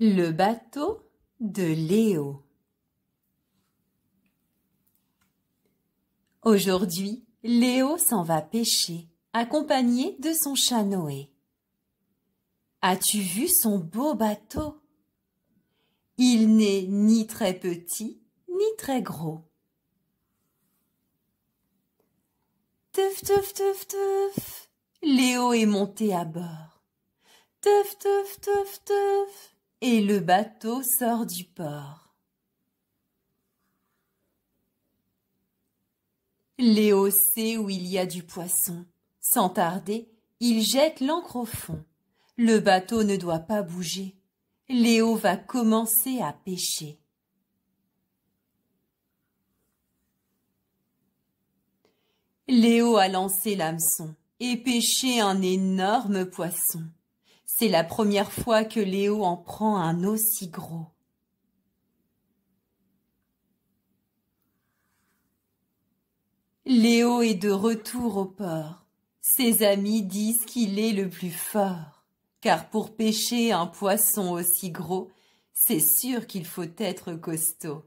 Le bateau de Léo. Aujourd'hui, Léo s'en va pêcher, accompagné de son chat Noé. As-tu vu son beau bateau Il n'est ni très petit, ni très gros. Teuf, teuf, teuf, teuf Léo est monté à bord. Teuf, teuf, teuf, teuf et le bateau sort du port. Léo sait où il y a du poisson. Sans tarder, il jette l'ancre au fond. Le bateau ne doit pas bouger. Léo va commencer à pêcher. Léo a lancé l'hameçon et pêché un énorme poisson. C'est la première fois que Léo en prend un aussi gros. Léo est de retour au port. Ses amis disent qu'il est le plus fort, car pour pêcher un poisson aussi gros, c'est sûr qu'il faut être costaud.